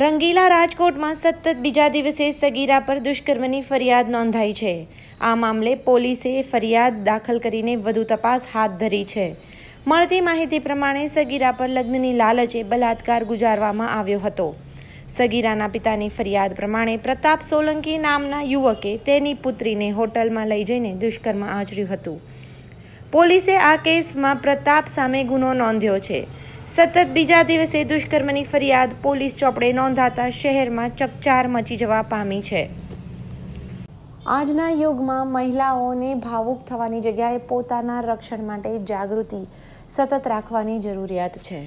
રંગીલા રાજકોટમાં સતત બીજા દિવસે સગીરા પર દુષ્કર્મની ફરિયાદ નોંધાઈ છે આ મામલે પોલીસે ફરિયાદ દાખલ કરીને વધુ તપાસ હાથ ધરી છે મળતી માહિતી પ્રમાણે સગીરા પર લગ્નની લાલચે બલાત્કાર ગુજારવામાં આવ્યો હતો સગીરાના પિતાની ફરિયાદ પ્રમાણે પ્રતાપ સોલંકી નામના યુવકે તેની પુત્રીને હોટલમાં લઈ જઈને દુષ્કર્મ આચર્યું હતું પોલીસે આ કેસમાં પ્રતાપ સામે ગુનો નોંધ્યો છે સતત બીજા દિવસે દુષ્કર્મની ફરિયાદ પોલીસ ચોપડે નોંધાતા શહેરમાં ચકચાર મચી જવા પામી છે આજના યુગમાં મહિલાઓને ભાવુક થવાની જગ્યાએ પોતાના રક્ષણ માટે જાગૃતિ સતત રાખવાની જરૂરિયાત છે